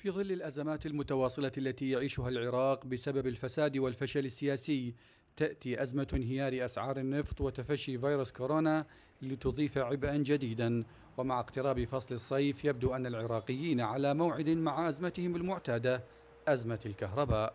في ظل الأزمات المتواصلة التي يعيشها العراق بسبب الفساد والفشل السياسي تأتي أزمة انهيار أسعار النفط وتفشي فيروس كورونا لتضيف عبئا جديدا ومع اقتراب فصل الصيف يبدو أن العراقيين على موعد مع أزمتهم المعتادة أزمة الكهرباء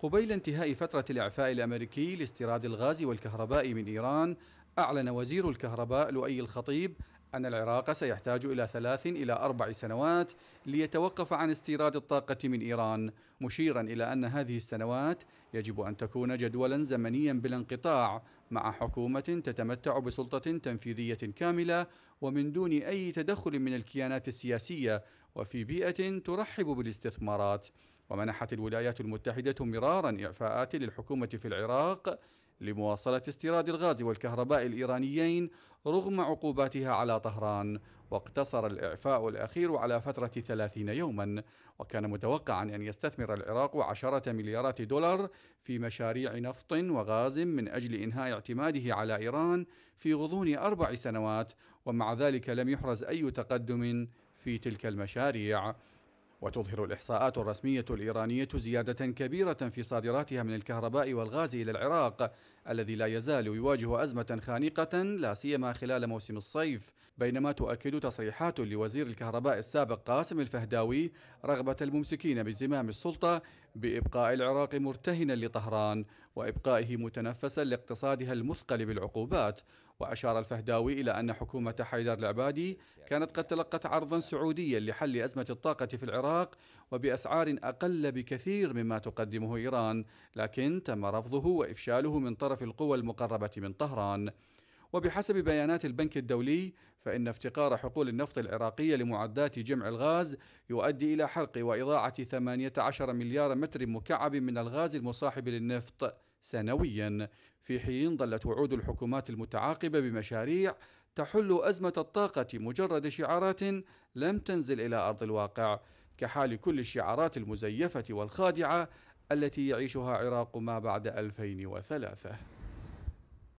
قبيل انتهاء فترة الإعفاء الأمريكي لاستيراد الغاز والكهرباء من إيران أعلن وزير الكهرباء لؤي الخطيب أن العراق سيحتاج إلى ثلاث إلى أربع سنوات ليتوقف عن استيراد الطاقة من إيران مشيرا إلى أن هذه السنوات يجب أن تكون جدولا زمنيا بلا انقطاع مع حكومة تتمتع بسلطة تنفيذية كاملة ومن دون أي تدخل من الكيانات السياسية وفي بيئة ترحب بالاستثمارات ومنحت الولايات المتحدة مرارا إعفاءات للحكومة في العراق لمواصلة استيراد الغاز والكهرباء الإيرانيين رغم عقوباتها على طهران واقتصر الإعفاء الأخير على فترة 30 يوما وكان متوقعا أن يستثمر العراق عشرة مليارات دولار في مشاريع نفط وغاز من أجل إنهاء اعتماده على إيران في غضون أربع سنوات ومع ذلك لم يحرز أي تقدم في تلك المشاريع وتظهر الإحصاءات الرسمية الإيرانية زيادة كبيرة في صادراتها من الكهرباء والغاز إلى العراق الذي لا يزال يواجه أزمة خانقة لا سيما خلال موسم الصيف بينما تؤكد تصريحات لوزير الكهرباء السابق قاسم الفهداوي رغبة الممسكين بزمام السلطة بإبقاء العراق مرتهنا لطهران وإبقائه متنفسا لاقتصادها المثقل بالعقوبات وأشار الفهداوي إلى أن حكومة حيدر العبادي كانت قد تلقت عرضا سعوديا لحل أزمة الطاقة في العراق وبأسعار أقل بكثير مما تقدمه إيران لكن تم رفضه وإفشاله من طرف القوى المقربة من طهران وبحسب بيانات البنك الدولي فإن افتقار حقول النفط العراقية لمعدات جمع الغاز يؤدي إلى حرق وإضاعة 18 مليار متر مكعب من الغاز المصاحب للنفط سنويا في حين ظلت وعود الحكومات المتعاقبة بمشاريع تحل أزمة الطاقة مجرد شعارات لم تنزل إلى أرض الواقع كحال كل الشعارات المزيفة والخادعة التي يعيشها عراق ما بعد 2003